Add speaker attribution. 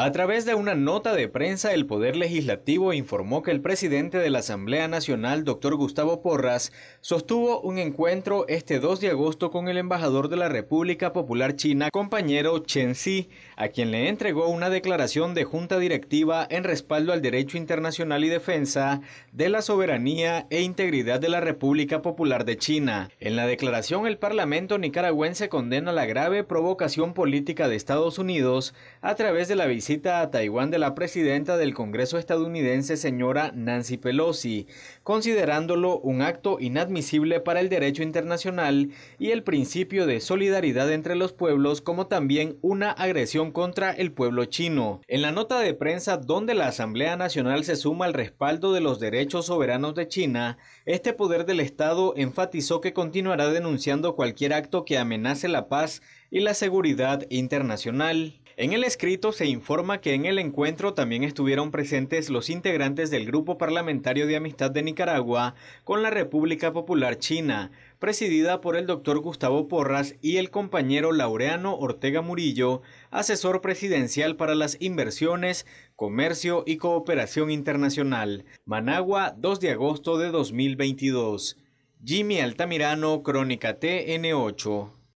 Speaker 1: A través de una nota de prensa, el Poder Legislativo informó que el presidente de la Asamblea Nacional, doctor Gustavo Porras, sostuvo un encuentro este 2 de agosto con el embajador de la República Popular China, compañero Chen Xi, a quien le entregó una declaración de junta directiva en respaldo al derecho internacional y defensa de la soberanía e integridad de la República Popular de China. En la declaración, el Parlamento nicaragüense condena la grave provocación política de Estados Unidos a través de la visita visita a Taiwán de la presidenta del Congreso estadounidense, señora Nancy Pelosi, considerándolo un acto inadmisible para el derecho internacional y el principio de solidaridad entre los pueblos, como también una agresión contra el pueblo chino. En la nota de prensa donde la Asamblea Nacional se suma al respaldo de los derechos soberanos de China, este poder del Estado enfatizó que continuará denunciando cualquier acto que amenace la paz y la seguridad internacional. En el escrito se informa que en el encuentro también estuvieron presentes los integrantes del Grupo Parlamentario de Amistad de Nicaragua con la República Popular China, presidida por el doctor Gustavo Porras y el compañero Laureano Ortega Murillo, asesor presidencial para las inversiones, comercio y cooperación internacional. Managua, 2 de agosto de 2022. Jimmy Altamirano, Crónica TN8.